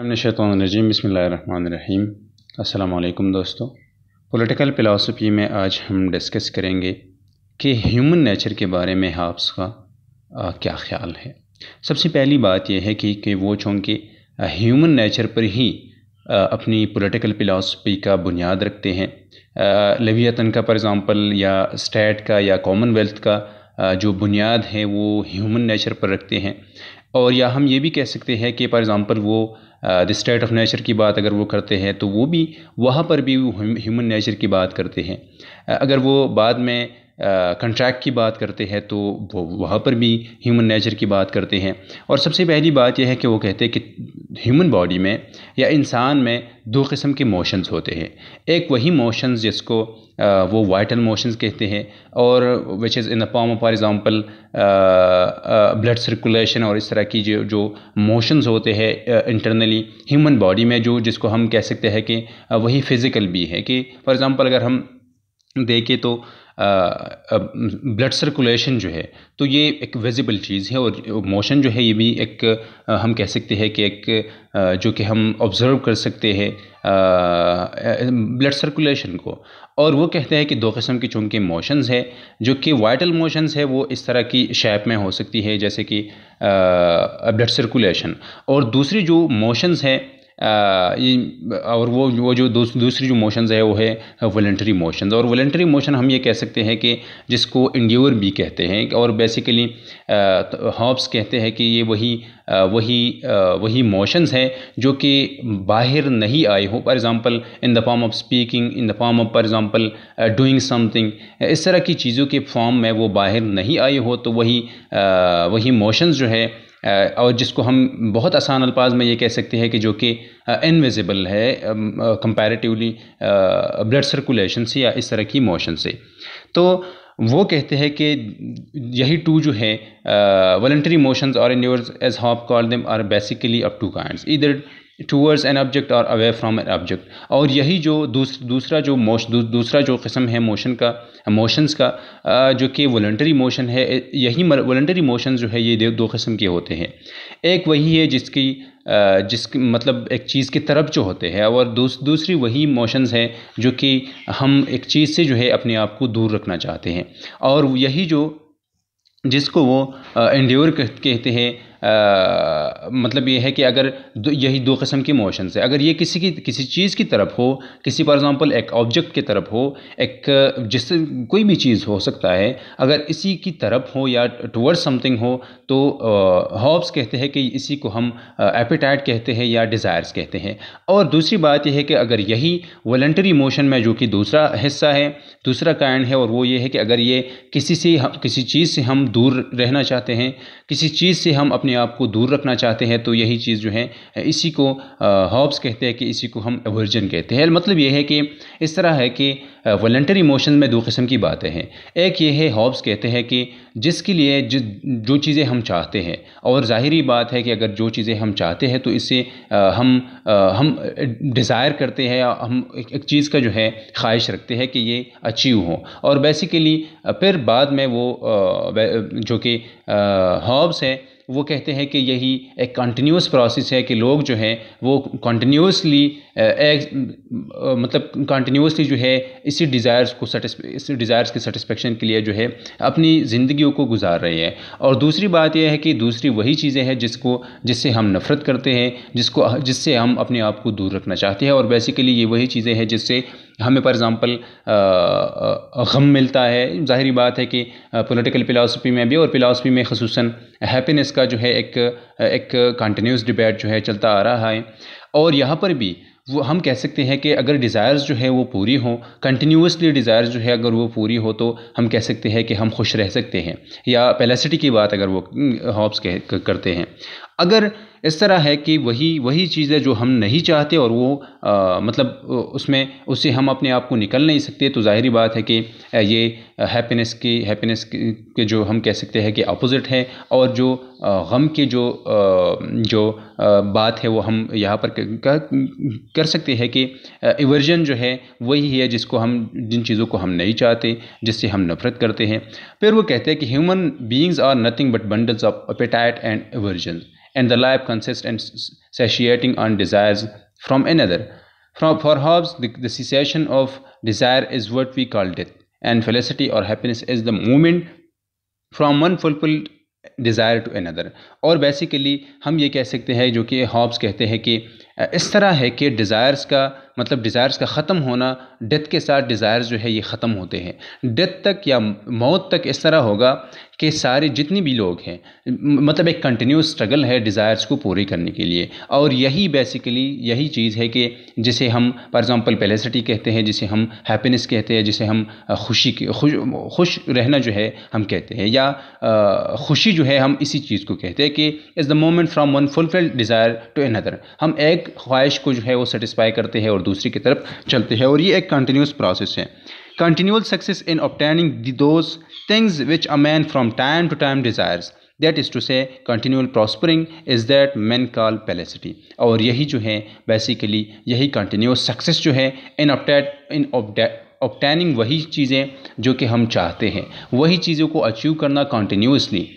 अमनशतरजीम बसमीम अल्लाम दोस्तों पॉलिटिकल फ़िलासफ़ी में आज हम डिस्कस करेंगे कि ह्यूमन नेचर के बारे में हाफ्स का आ, क्या ख्याल है सबसे पहली बात यह है कि, कि वो चूँकि ह्यूमन नेचर पर ही आ, अपनी पॉलिटिकल फ़िलासफ़ी का बुनियाद रखते हैं लवियतन का फॉर एग्ज़ाम्पल या स्टेट का या कॉमनवेल्थ का जो बुनियाद है वो ह्यूमन नेचर पर रखते हैं और या हम ये भी कह सकते हैं कि फॉर एग्ज़ाम्पल वो द स्टेट ऑफ नेचर की बात अगर वो करते हैं तो वो भी वहाँ पर भी ह्यूमन नेचर की बात करते हैं अगर वो बाद में कंट्रैक्ट की बात करते हैं तो वहाँ पर भी ह्यूमन नेचर की बात करते हैं और सबसे पहली बात यह है कि वो कहते हैं कि ह्यूमन बॉडी में या इंसान में दो किस्म के मोशंस होते हैं एक वही मोशंस जिसको वो वाइटल मोशंस कहते हैं और which is in the form for example blood circulation और इस तरह की जो जो मोशंस होते हैं इंटरनली ह्यूमन बॉडी में जो जिसको हम कह सकते हैं कि वही फिज़िकल भी है कि फॉर एग्ज़ाम्पल अगर हम देखें तो ब्लड सर्कुलेशन जो है तो ये एक विजिबल चीज़ है और मोशन जो है ये भी एक हम कह सकते हैं कि एक जो कि हम ऑब्ज़र्व कर सकते हैं ब्लड सर्कुलेशन को और वो कहते हैं कि दो किस्म की चूँकि मोशंस है जो कि वाइटल मोशंस है वो इस तरह की शेप में हो सकती है जैसे कि ब्लड सर्कुलेशन और दूसरी जो मोशंस हैं और वो वो जो दूसरी जो मोशंस है वो है वॉलेंट्री मोशंस और वॉलेंट्री मोशन हम ये कह सकते हैं कि जिसको इंड्योर भी कहते हैं और बेसिकली हॉब्स तो कहते हैं कि ये वही वही वही मोशंस हैं जो कि बाहर नहीं आए हो for example in the form of speaking in the form of for example doing something इस तरह की चीज़ों के फॉर्म में वो बाहर नहीं आए हो तो वही वही मोशंस जो है और जिसको हम बहुत आसान अल्फाज में ये कह सकते हैं कि जो कि इनविजिबल है कंपैरेटिवली ब्लड सर्कुलेशन से या इस तरह की मोशन से तो वो कहते हैं कि यही टू जो है वॉल्ट्री मोशंस और in as Hobbes call them are basically of two kind इधर टूवर्ड्स एन ऑब्जेक्ट और अवे फ्राम एन ऑब्जेक्ट और यही जो दूस, दूसरा जो मोश दू, दूसरा जो कस्म है मोशन का मोशंस का जो कि वॉल्ट्री मोशन है यही वॉल्ट्री मोशन जो है ये दो कस्म के होते हैं एक वही है जिसकी जिस मतलब एक चीज़ की तरफ जो होते हैं और दूस, दूसरी वही मोशंस हैं जो कि हम एक चीज़ से जो है अपने आप को दूर रखना चाहते हैं और यही जो जिसको वो इंड्योर कहते हैं आ, मतलब ये है कि अगर दो, यही दो किस्म के मोशन है अगर ये किसी की किसी चीज़ की तरफ हो किसी फॉर एग्ज़ाम्पल एक ऑब्जेक्ट की तरफ हो एक जिस कोई भी चीज़ हो सकता है अगर इसी की तरफ हो या टूवर्ड समथिंग हो तो हॉब्स कहते हैं कि इसी को हम एपिटाइट कहते हैं या डिज़ायर्स कहते हैं और दूसरी बात यह है कि अगर यही वॉल्टरी मोशन में जो कि दूसरा हिस्सा है दूसरा कारण है और वो ये है कि अगर ये किसी से किसी चीज़ से हम दूर रहना चाहते हैं किसी चीज़ से हम अपने अपने आप को दूर रखना चाहते हैं तो यही चीज़ जो है इसी को हॉब्स कहते हैं कि इसी को हम एवर्जन कहते हैं मतलब यह है कि इस तरह है कि वॉल्टरी इमोशन में दो किस्म की बातें हैं एक ये है हॉब्स कहते हैं कि जिसके लिए जो जो चीज़ें हम चाहते हैं और ज़ाहरी बात है कि अगर जो चीज़ें हम चाहते हैं तो इससे हम हम डिज़ायर करते हैं हम एक, एक चीज़ का जो है ख्वाहिश रखते हैं कि ये अचीव हो और बेसिकली फिर बाद में वो जो कि हॉब्स है वो कहते हैं कि यही एक कंटिन्यूस प्रोसेस है कि लोग जो हैं वो कंटिन्यूसली मतलब कंटिन्यूसली जो है इसी डिज़ायर्स को इसी डिज़ायर्स के सेटिस्फेक्शन के लिए जो है अपनी ज़िंदगी को गुजार रहे हैं और दूसरी बात यह है कि दूसरी वही चीज़ें हैं जिसको जिससे हम नफ़रत करते हैं जिसको जिससे हम अपने आप को दूर रखना चाहते हैं और बेसिकली ये वही चीज़ें हैं जिससे हमें फॉर एग्ज़ाम्पल गम मिलता है ज़ाहरी बात है कि पॉलिटिकल फ़िलासफ़ी में भी और फ़िलासफ़ी में खसूस हैप्पीनेस का जो है एक एक कंटिन्यूस डिबेट जो है चलता आ रहा है और यहाँ पर भी वो हम कह सकते हैं कि अगर डिज़ायर्स जो है वो पूरी हों कंटिन्यूसली डिज़ायर्स जो है अगर वो पूरी हो तो हम कह सकते हैं कि हम खुश रह सकते हैं या पेलेसिटी की बात अगर वो हॉब्स कह करते हैं अगर इस तरह है कि वही वही चीज़ें जो हम नहीं चाहते और वो आ, मतलब उसमें उससे हम अपने आप को निकल नहीं सकते तो ज़ाहरी बात है कि ये हैप्पीनेस की हैप्पीनेस के जो हम कह सकते हैं कि अपोज़िट है और जो गम की जो जो बात है वो हम यहाँ पर कर सकते हैं कि इवर्जन जो है वही है जिसको हम जिन चीज़ों को हम नहीं चाहते जिससे हम नफरत करते हैं फिर वो कहते हैं कि human beings are nothing but bundles of appetite and aversion and the life consists in satiating on desires from another. From for Hobbes, the, the cessation of desire is what we call death, and felicity or happiness is the movement from one fulfilled desire to another. Or basically हम ये कह सकते हैं जो कि कहते हैं कि इस तरह है कि डिज़ायर्स का मतलब डिज़ायर्स का ख़त्म होना डेथ के साथ डिज़ायर्स जो है ये ख़त्म होते हैं डेथ तक या मौत तक इस तरह होगा कि सारे जितने भी लोग हैं मतलब एक कंटिन्यूस स्ट्रगल है डिज़ायर्स को पूरी करने के लिए और यही बेसिकली यही चीज़ है कि जिसे हम फॉर एग्ज़ाम्पल पेलेसिटी कहते हैं जिसे हम हैप्पीनेस कहते हैं जिसे हम खुशी खुश खुश रहना जो है हम कहते हैं या खुशी जो है हम इसी चीज़ को कहते हैं कि is the moment from one fulfilled desire to another हम एक ख्वाहिश को जो है वो सेटिसफाई करते हैं और दूसरी की तरफ चलते हैं और ये एक कंटिन्यूस प्रोसेस है continual success in obtaining those things which a man from time to time desire that is to say continual prospering is that man call felicity और यही जो है बेसिकली यही कंटिन्यूस सक्सेस जो है इन इन ऑप्टेनिंग वही चीज़ें जो कि हम चाहते हैं वही चीज़ों को अचीव करना कंटिन्यूसली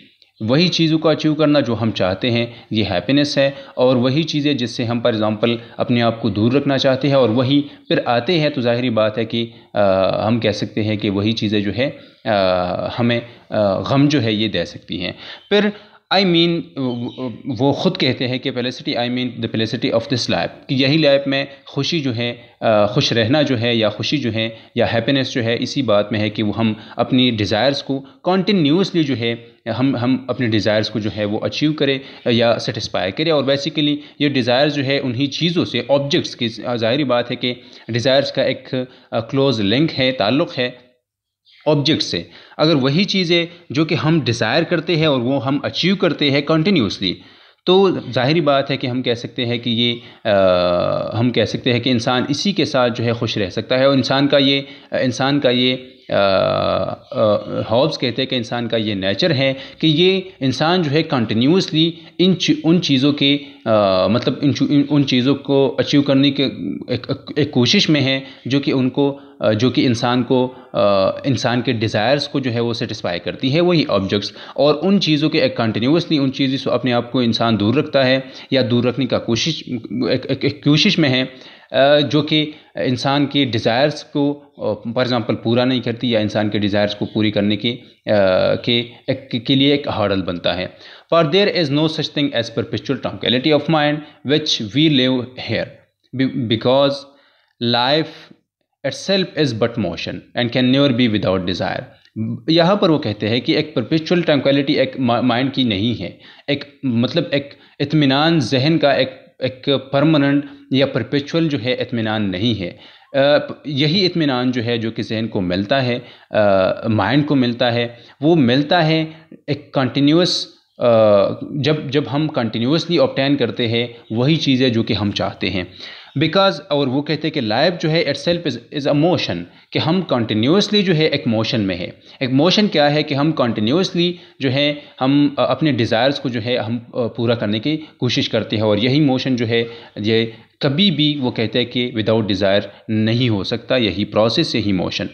वही चीज़ों को अचीव करना जो हम चाहते हैं ये हैप्पीनेस है और वही चीज़ें जिससे हम फॉर एग्ज़ाम्पल अपने आप को दूर रखना चाहते हैं और वही फिर आते हैं तो ज़ाहरी बात है कि आ, हम कह सकते हैं कि वही चीज़ें जो है आ, हमें गम जो है ये दे सकती हैं फिर आई मीन वो ख़ुद कहते हैं कि felicity I mean the felicity of this life कि यही लाइफ में खुशी जो है खुश रहना जो है या खुशी जो है या हैप्पीनेस जो है इसी बात में है कि वो हम अपनी डिज़ायर्स को कॉन्टीन्यूसली जो है हम हम अपने डिज़ायर्स को जो है वो अचीव करें या सेटिस्फाई करें और बेसिकली ये डिज़ायर्स जो है उन्हीं चीज़ों से ऑब्जेक्ट्स की ज़ाहरी बात है कि डिज़ायर्स का एक क्लोज लिंक है ताल्लुक़ है ऑब्जेक्ट से अगर वही चीज़ें जो कि हम डिज़ायर करते हैं और वो हम अचीव करते हैं कंटिन्यूसली तो जाहिर बात है कि हम कह सकते हैं कि ये आ, हम कह सकते हैं कि इंसान इसी के साथ जो है खुश रह सकता है और इंसान का ये इंसान का ये हॉब्स कहते हैं कि इंसान का ये नेचर है कि ये इंसान जो है कंटिन्यूसली इन उन चीज़ों के आ, मतलब इन उन चीज़ों को अचीव करने के एक, एक, कोशिश में है जो कि उनको जो कि इंसान को इंसान के डिज़ायर्स को जो है वो सेटिस्फाई करती है वही ऑब्जेक्ट्स और उन चीज़ों के एक कंटिन्यूसली उन चीज़ों से अपने आप को इंसान दूर रखता है या दूर रखने का कोशिश एक कोशिश में है जो कि इंसान की डिज़ायर्स को फॉर एग्ज़ाम्पल पूरा नहीं करती या इंसान के डिज़ायर्स को पूरी करने की के एक, के लिए एक हार्डल बनता है for there is no such thing as perpetual tranquillity of mind which we live here because life it is but motion and can never be without desire यहाँ पर वो कहते हैं कि एक परपेचुअल ट्रंक्वलिटी एक माइंड की नहीं है एक मतलब एक इतमान जहन का एक एक परमानेंट या परपेचुअल जो है इतमान नहीं है यही इतमान जो है जो कि जहन को मिलता है माइंड को मिलता है वो मिलता है एक कंटिन्यूस जब जब हम कंटिन्यूसली ऑप्टेन करते हैं वही चीज़ें जो कि हम चाहते हैं बिकॉज और वो कहते हैं कि लाइफ जो है itself is is a motion कि हम कॉन्टीन्यूसली जो है एक मोशन में है एक मोशन क्या है कि हम कॉन्टीन्यूसली जो है हम अपने डिज़ायर्स को जो है हम पूरा करने की कोशिश करते हैं और यही मोशन जो है ये कभी भी वो कहते हैं कि विदाउट डिज़ायर नहीं हो सकता यही प्रोसेस यही motion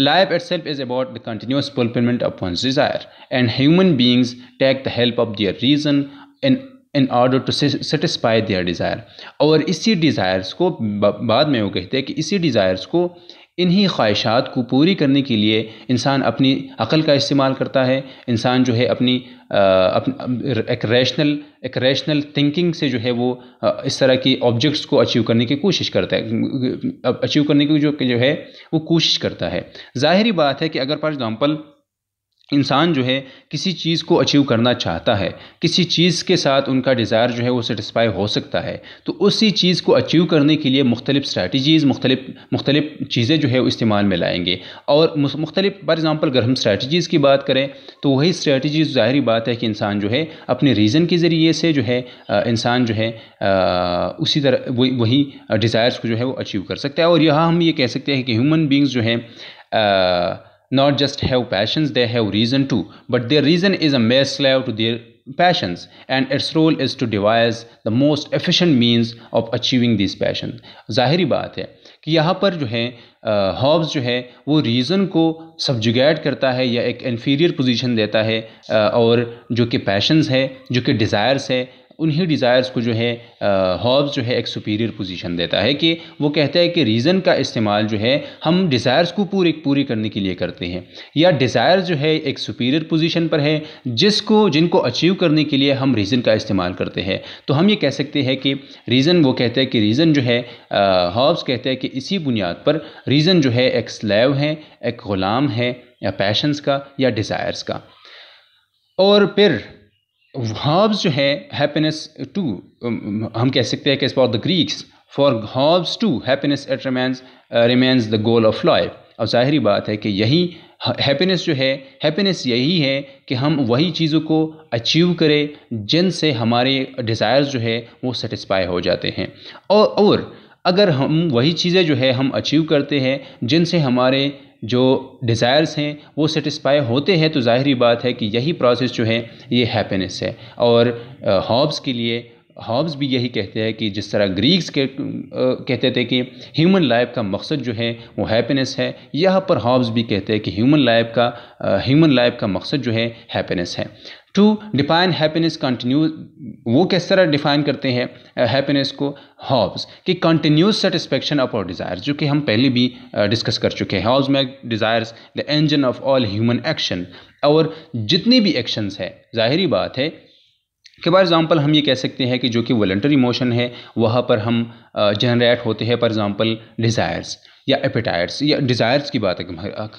Life self is about the continuous fulfilment of one's desire and human beings take the help of their reason in in order to satisfy their desire और इसी डिज़ायर्स को बाद में वो कहते हैं कि इसी डिज़ायर्स को इन्हीं ख्वाहिशात को पूरी करने के लिए इंसान अपनी अकल का इस्तेमाल करता है इंसान जो है अपनी एक रैशनल एक रैशनल थिंकिंग से जो है वो इस तरह की ऑब्जेक्ट्स को अचीव करने की कोशिश करता है अचीव करने की जो जो है वो कोशिश करता है ज़ाहरी बात है कि अगर फॉर एग्ज़ाम्पल इंसान जो है किसी चीज़ को अचीव करना चाहता है किसी चीज़ के साथ उनका डिज़ायर जो है वो सेटिस्फाई हो सकता है तो उसी चीज़ को अचीव करने के लिए मुख्तलिफ स्ट्रैटीज़ मुख्तलिफ मुख्तलिफ चीज़ें जो है वो इस्तेमाल में लाएंगे और मुख्तलिफ फॉर एग्ज़ाम्पल अगर हम स्ट्रैटीज़ की बात करें तो वही स्ट्रैटीज़ ज़ाहरी बात है कि इंसान जो है अपने रीज़न के ज़रिए से जो है इंसान जो है उसी तरह वही वही डिज़ायर्स को जो है वो अचीव कर सकता है और यहाँ हम ये कह सकते हैं कि ह्यूमन बींग्स जो है not just have passions they have reason too but their reason is a mere slave to their passions and its role is to devise the most efficient means of achieving these passions zahiri baat hai ki yahan par jo hai Hobbes jo hai wo reason ko subjugate karta hai ya ek inferior position deta hai aur jo ki passions hai jo ki desires hai उन्हीं desires को जो है Hobbs जो है एक superior position देता है कि वो कहता है कि रीज़न का इस्तेमाल जो है हम डिज़ायर्स को पूरी पूरी करने के लिए करते हैं या डिज़ायर जो है एक सुपीरियर पोजीशन पर है जिसको जिनको अचीव करने के लिए हम रीज़न का इस्तेमाल करते हैं तो हम ये कह सकते हैं कि रीज़न वो कहता है कि रीज़न जो है हॉब्स कहते हैं कि इसी बुनियाद पर रीज़न जो है एक स्लेव है एक ग़ुलाम है या पैशंस का या डिज़ायर्स का और फिर हॉब्स जो है हैप्पीनेस टू हम कह सकते हैं कि for the Greeks for Hobbes to happiness at remains remains the goal of life अब जाहरी बात है कि यही हैप्पीनेस जो है हैप्पीनेस यही है कि हम वही चीज़ों को अचीव करें जिनसे हमारे डिज़ायर्स जो है वो सेटिस्फाई हो जाते हैं और और अगर हम वही चीज़ें जो है हम अचीव करते हैं जिनसे हमारे जो डिज़ायर्स हैं वो सेटिस्फाई होते हैं तो ज़ाहिर बात है कि यही प्रोसेस जो है ये हैप्पीनेस है और हॉब्स के लिए हॉब्स भी यही कहते हैं कि जिस तरह ग्रीक्स के कहते थे कि ह्यूमन लाइफ का मकसद जो है वो हैप्पीनेस है यहाँ पर हॉब्स भी कहते हैं कि ह्यूमन लाइफ का ह्यूमन लाइफ का मकसद जो है हैप्पीनेस है टू डिफाइन हैप्पीनेस कंटिन्यू वो किस तरह डिफाइन करते हैं हैप्पीनेस को हॉब्स कि continuous satisfaction of our desire जो कि हम पहले भी डिस्कस कर चुके हैं Hobbes make desires the engine of all human action और जितनी भी एक्शंस है जाहिर बात है कि फॉर एग्ज़ाम्पल हम ये कह सकते हैं कि जो कि वॉल्टरी इमोशन है वहाँ पर हम जनरेट होते हैं फॉर एग्ज़ाम्पल डिज़ायर्स या एपेटाइट्स या डिज़ायर्स की बात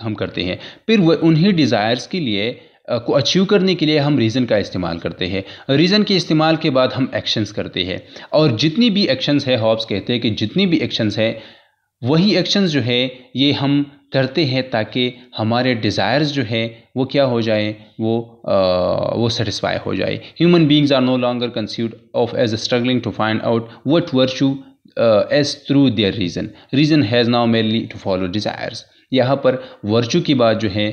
हम करते हैं फिर वह उन्हीं डिज़ायर्स के लिए को अचीव करने के लिए हम रीज़न का इस्तेमाल करते हैं रीज़न के इस्तेमाल के बाद हम एक्शंस करते हैं और जितनी भी एक्शंस है हॉब्स कहते हैं कि जितनी भी एक्शंस है वही एक्शंस जो है ये हम करते हैं ताकि हमारे डिज़ायर्स जो है वो क्या हो जाए वो आ, वो सेटिस्फाई हो जाए human beings are no longer conceived of as struggling to find out what virtue as through their reason reason has now mainly to follow desires यहाँ पर वर्चू की बात जो है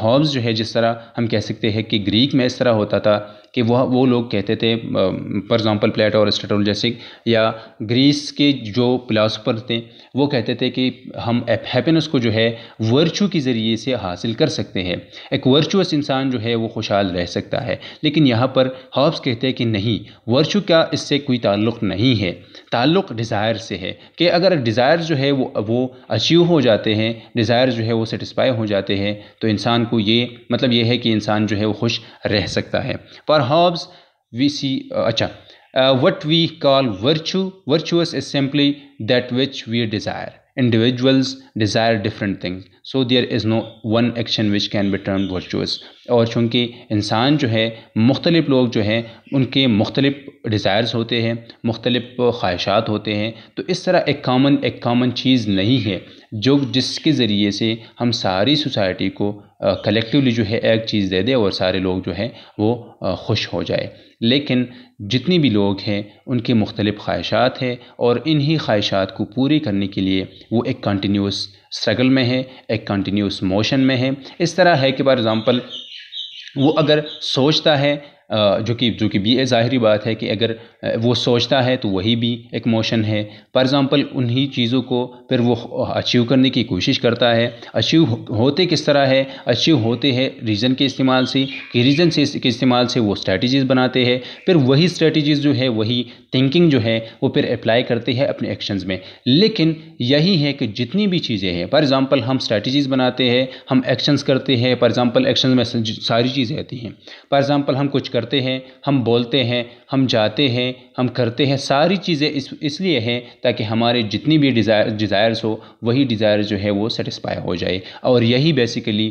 हॉब्स जो है जिस तरह हम कह सकते हैं कि ग्रीक में इस तरह होता था कि वह वो लोग कहते थे फॉर एग्ज़ाम्पल प्लेटो स्टेटोल जैसे या ग्रीस के जो फिलासफ़र थे वो कहते थे कि हम हैप्पीनेस को जो है वर्चू के ज़रिए से हासिल कर सकते हैं एक वर्चुअस इंसान जो है वो खुशहाल रह सकता है लेकिन यहाँ पर हॉब्स कहते हैं कि नहीं वर्चू का इससे कोई ताल्लुक़ नहीं है ताल्लुक़ डिज़ायर से है कि अगर डिज़ायर जो है वो वो अचीव हो जाते हैं डिज़ायर जो है वो सेटिस्फाई हो जाते हैं तो इंसान को ये मतलब ये है कि इंसान जो है वो खुश रह सकता है पर or herbs we see uh, acha, uh, what we call virtue virtuous is simply that which we desire individuals desire different things so there is no one action which can be termed virtuous और चूँकि इंसान जो है मुख्तलिफ़ लोग जो हैं उनके मुख्तलिफ़ डिज़ायर्स होते हैं मुख्तलिफ़ ख्वाहिशात होते हैं तो इस तरह एक कामन एक कामन चीज़ नहीं है जो जिसके ज़रिए से हम सारी सोसाइटी को कलेक्टिवली जो है एक चीज़ दे दे और सारे लोग जो है वो खुश हो जाए लेकिन जितनी भी लोग हैं उनके मुख्तलिफ़ ख्वाहिशात हैं और इन्हीं ख्वाहिशात को पूरी करने के लिए वो एक कंटिन्यूस स्ट्रगल में है एक कंटिन्यूस मोशन में है इस तरह है कि फॉर एग्ज़ाम्पल वो अगर सोचता है जो कि जो कि भी ए ज़ाहरी बात है कि अगर वो सोचता है तो वही भी एक मोशन है फॉर एग्ज़ाम्पल उन्हीं चीज़ों को फिर वो अचीव करने की कोशिश करता है अचीव होते किस तरह है अचीव होते हैं रीज़न के इस्तेमाल से कि रीज़न से के इस्तेमाल से वो स्ट्रेटजीज़ बनाते हैं फिर वही स्ट्रेटजीज़ जो है वही थिंकिंग जो है वो फिर अप्लाई करते हैं अपने एक्शंस में लेकिन यही है कि जितनी भी चीज़ें हैं फॉर एग्ज़ाम्पल हम स्ट्रेटजीज़ बनाते हैं हम एक्शंस करते हैं फॉर एग्ज़ाम्पल एक्शन में सारी चीज़ें आती हैं फॉर एग्ज़ाम्पल हम कुछ कर करते हैं हम बोलते हैं हम जाते हैं हम करते हैं सारी चीज़ें इस इसलिए हैं ताकि हमारे जितनी भी डिज़ायर डिज़ायर्स हो वही डिज़ायर जो है वो सेटिस्फाई हो जाए और यही बेसिकली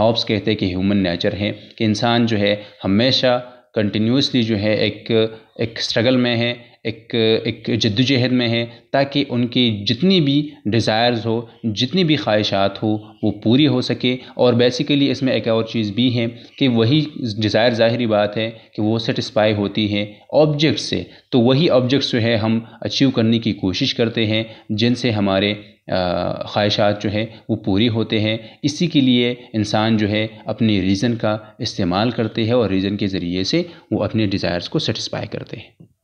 हॉब्स कहते हैं कि ह्यूमन नेचर है कि इंसान जो है हमेशा कंटिन्यूसली जो है एक एक स्ट्रगल में है एक एक जद्दोजहद में है ताकि उनकी जितनी भी डिज़ायर्स हो जितनी भी ख्वाहिशात हो वो पूरी हो सके और बेसिकली इसमें एक और चीज़ भी है कि वही डिज़ायर ज़ाहरी बात है कि वो सेटिस्फाई होती है ऑब्जेक्ट से तो वही ऑब्जेक्ट्स जो है हम अचीव करने की कोशिश करते हैं जिनसे हमारे ख्वाहिशात जो है वो पूरी होते हैं इसी के लिए इंसान जो है अपने रीज़न का इस्तेमाल करते हैं और रीज़न के ज़रिए से वो अपने डिज़ायर्स को सेटिस्फाई करते हैं